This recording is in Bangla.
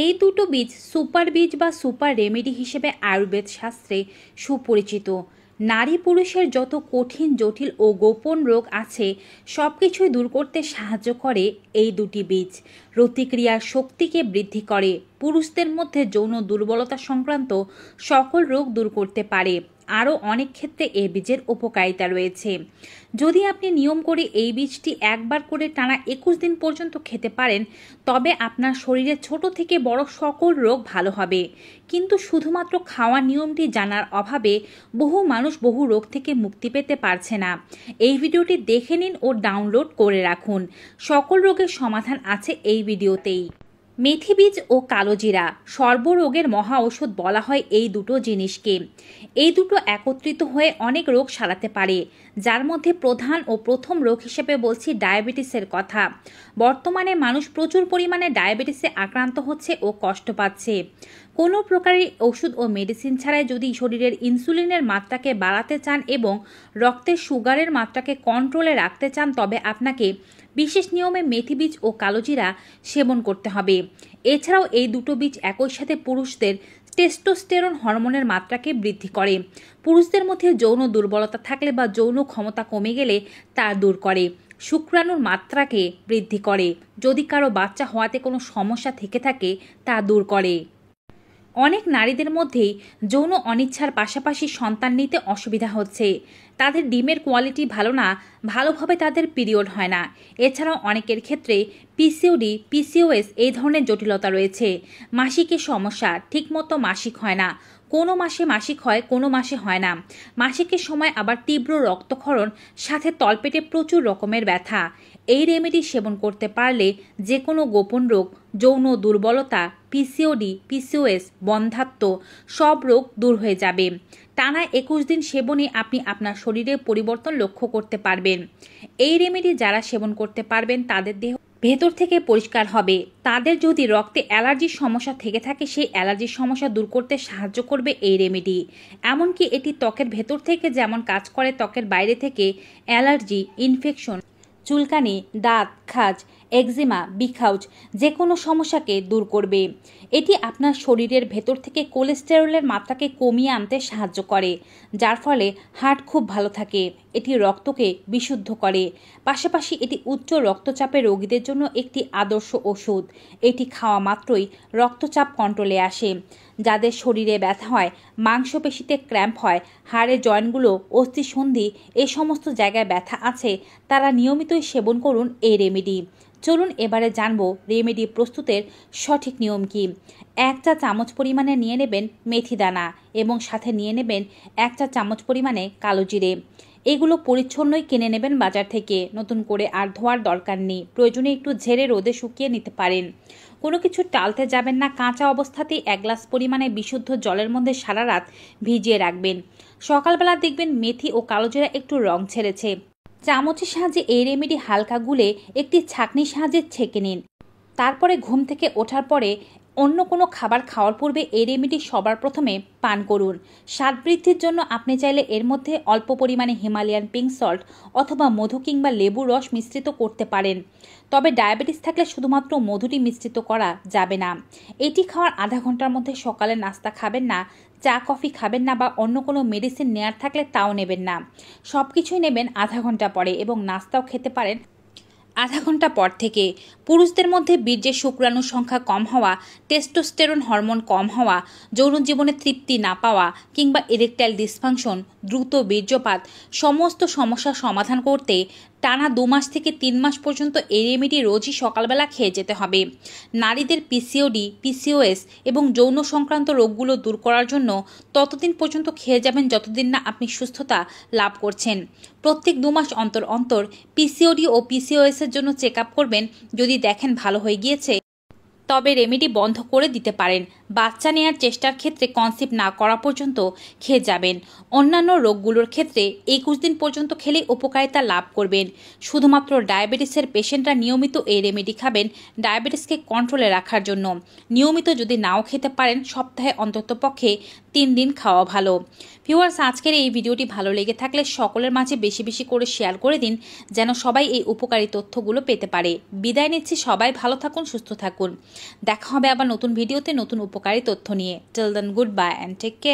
এই দুটো বীজ সুপার বীজ বা সুপার রেমেডি হিসেবে আয়ুর্বেদ শাস্ত্রে সুপরিচিত নারী পুরুষের যত কঠিন জটিল ও গোপন রোগ আছে সব কিছুই দূর করতে সাহায্য করে এই দুটি বীজ প্রতিক্রিয়ার শক্তিকে বৃদ্ধি করে পুরুষদের মধ্যে যৌন দুর্বলতা সংক্রান্ত সকল রোগ দূর করতে পারে আরও অনেক ক্ষেত্রে এই বীজের উপকারিতা রয়েছে যদি আপনি নিয়ম করে এই বীজটি একবার করে টানা একুশ দিন পর্যন্ত খেতে পারেন তবে আপনার শরীরে ছোট থেকে বড় সকল রোগ ভালো হবে কিন্তু শুধুমাত্র খাওয়া নিয়মটি জানার অভাবে বহু মানুষ বহু রোগ থেকে মুক্তি পেতে পারছে না এই ভিডিওটি দেখে নিন ও ডাউনলোড করে রাখুন সকল রোগের সমাধান আছে এই ভিডিওতেই মেথি বীজ ও কালোজিরা সর্বরোগের মহা ওষুধ বলা হয় এই দুটো জিনিসকে এই দুটো একত্রিত হয়ে অনেক রোগ সারাতে পারে যার মধ্যে প্রধান ও প্রথম রোগ হিসেবে বলছি ডায়াবেটিসের কথা বর্তমানে মানুষ প্রচুর পরিমাণে ডায়াবেটিসে আক্রান্ত হচ্ছে ও কষ্ট পাচ্ছে কোনো প্রকারের ওষুধ ও মেডিসিন ছাড়াই যদি শরীরের ইনসুলিনের মাত্রাকে বাড়াতে চান এবং রক্তের সুগারের মাত্রাকে কন্ট্রোলে রাখতে চান তবে আপনাকে বিশেষ নিয়মে মেথি বীজ ও কালোজিরা সেবন করতে হবে এছাড়াও এই দুটো বীজ একই সাথে পুরুষদের টেস্টোস্টেরন হরমোনের মাত্রাকে বৃদ্ধি করে পুরুষদের মধ্যে যৌন দুর্বলতা থাকলে বা যৌন ক্ষমতা কমে গেলে তা দূর করে শুক্রাণুর মাত্রাকে বৃদ্ধি করে যদি কারো বাচ্চা হওয়াতে কোনো সমস্যা থেকে থাকে তা দূর করে অনেক নারীদের মধ্যেই যৌন অনিচ্ছার পাশাপাশি সন্তান নিতে অসুবিধা হচ্ছে তাদের ডিমের কোয়ালিটি ভালো না ভালোভাবে তাদের পিরিয়ড হয় না এছাড়াও অনেকের ক্ষেত্রে পিসিওডি পিসিওএস এই ধরনের জটিলতা রয়েছে মাসিকের সমস্যা ঠিকমতো মাসিক হয় না কোনো মাসে মাসিক হয় কোনো মাসে হয় না মাসিকের সময় আবার তীব্র রক্তক্ষরণ সাথে তলপেটে প্রচুর রকমের ব্যথা এই রেমেডি সেবন করতে পারলে যে কোনো গোপন রোগ যৌন দুর্বলতা পিসিওডি পিসিওএস বন্ধাত্ম সব রোগ দূর হয়ে যাবে টানা একুশ দিন সেবনে আপনি আপনার শরীরে পরিবর্তন লক্ষ্য করতে পারবেন এই রেমেডি যারা সেবন করতে পারবেন তাদের দেহ ভেতর থেকে পরিষ্কার হবে তাদের যদি রক্তে অ্যালার্জির সমস্যা থেকে থাকে সেই অ্যালার্জির সমস্যা দূর করতে সাহায্য করবে এই রেমেডি এমনকি এটি ত্বকের ভেতর থেকে যেমন কাজ করে ত্বকের বাইরে থেকে অ্যালার্জি ইনফেকশন চুলকানি দাঁত খাজ একজিমা বিখাউজ যে কোনো সমস্যাকে দূর করবে এটি আপনার শরীরের ভেতর থেকে কোলেস্টেরলের মাত্রাকে কমিয়ে আনতে সাহায্য করে যার ফলে হার্ট খুব ভালো থাকে এটি রক্তকে বিশুদ্ধ করে পাশাপাশি এটি উচ্চ রক্তচাপে রোগীদের জন্য একটি আদর্শ ওষুধ এটি খাওয়া মাত্রই রক্তচাপ কন্ট্রোলে আসে যাদের শরীরে ব্যথা হয় মাংসপেশিতে ক্র্যাম্প হয় হাড়ে জয়েন্টগুলো অস্থিসন্ধি এ সমস্ত জায়গায় ব্যথা আছে তারা নিয়মিতই সেবন করুন এই রেমেডি চলুন এবারে জানবো রেমেডি প্রস্তুতের সঠিক নিয়ম কি এক চা চামচ পরিমাণে নিয়ে নেবেন মেথি দানা এবং সাথে নিয়ে নেবেন এক চা চামচ পরিমাণে কালো জিরে এগুলো পরিচ্ছন্নই কিনে নেবেন বাজার থেকে নতুন করে আর ধোয়ার দরকার নেই প্রয়োজনে একটু ঝেড়ে রোদে শুকিয়ে নিতে পারেন কোনো কিছু টালতে যাবেন না কাঁচা অবস্থাতেই এক গ্লাস পরিমাণে বিশুদ্ধ জলের মধ্যে সারা রাত ভিজিয়ে রাখবেন সকালবেলা দেখবেন মেথি ও কালোজিরা একটু রং ছেড়েছে চামচের সাহায্যে এই রেমেডি হালকা গুলে একটি ছাঁকনির সাহায্যে ছেঁকে নিন তারপরে ঘুম থেকে ওঠার পরে অন্য কোনো খাবার খাওয়ার পূর্বে এই রেমেডি সবার প্রথমে পান করুন স্বাদ বৃদ্ধির জন্য আপনি চাইলে এর মধ্যে অল্প পরিমাণে হিমালয়ান পিঙ্ক সল্ট অথবা মধু কিংবা লেবুর রস মিশ্রিত করতে পারেন তবে ডায়াবেটিস থাকলে শুধুমাত্র মধুটি মিশ্রিত করা যাবে না এটি খাওয়ার আধা ঘন্টার মধ্যে সকালে নাস্তা খাবেন না চা কফি খাবেন না বা অন্য কোনো মেডিসিন নেয়ার থাকলে তাও নেবেন না সব কিছুই নেবেন আধা ঘন্টা পরে এবং নাস্তাও খেতে পারেন আধা ঘন্টা পর থেকে পুরুষদের মধ্যে বীর্যের শুক্রাণুর সংখ্যা কম হওয়া টেস্টোস্টেরন হরমোন কম হওয়া যৌন জীবনে তৃপ্তি না পাওয়া কিংবা ইরেকটাইল ডিসফাংশন দ্রুত বীর্যপাত সমস্ত সমস্যা সমাধান করতে টানা দু মাস থেকে তিন মাস পর্যন্ত এই রেমেডি রোজই সকালবেলা খেয়ে যেতে হবে নারীদের পিসিওডি পিসিওএস এবং যৌন সংক্রান্ত রোগগুলো দূর করার জন্য ততদিন পর্যন্ত খেয়ে যাবেন যতদিন না আপনি সুস্থতা লাভ করছেন প্রত্যেক দু মাস অন্তর অন্তর পিসিওডি ও পিসিওএস ভাইরাসের জন্য চেক করবেন যদি দেখেন ভালো হয়ে গিয়েছে তবে রেমেডি বন্ধ করে দিতে পারেন বাচ্চা নেয়ার চেষ্টার ক্ষেত্রে কনসেপ্ট না করা পর্যন্ত খেয়ে যাবেন অন্যান্য রোগগুলোর ক্ষেত্রে একুশ দিন পর্যন্ত খেলে উপকারিতা লাভ করবেন শুধুমাত্র ডায়াবেটিসের পেশেন্টরা নিয়মিত এই রেমেডি খাবেন ডায়াবেটিসকে কন্ট্রোলে রাখার জন্য নিয়মিত যদি নাও খেতে পারেন সপ্তাহে অন্তত পক্ষে তিন দিন খাওয়া ভালো ভিউয়ার্স আজকের এই ভিডিওটি ভালো লেগে থাকলে সকলের মাঝে বেশি বেশি করে শেয়ার করে দিন যেন সবাই এই উপকারী তথ্যগুলো পেতে পারে বিদায় নিচ্ছি সবাই ভালো থাকুন সুস্থ থাকুন দেখা হবে আবার নতুন ভিডিওতে নতুন উপকারী তথ্য নিয়ে till then goodbye and take care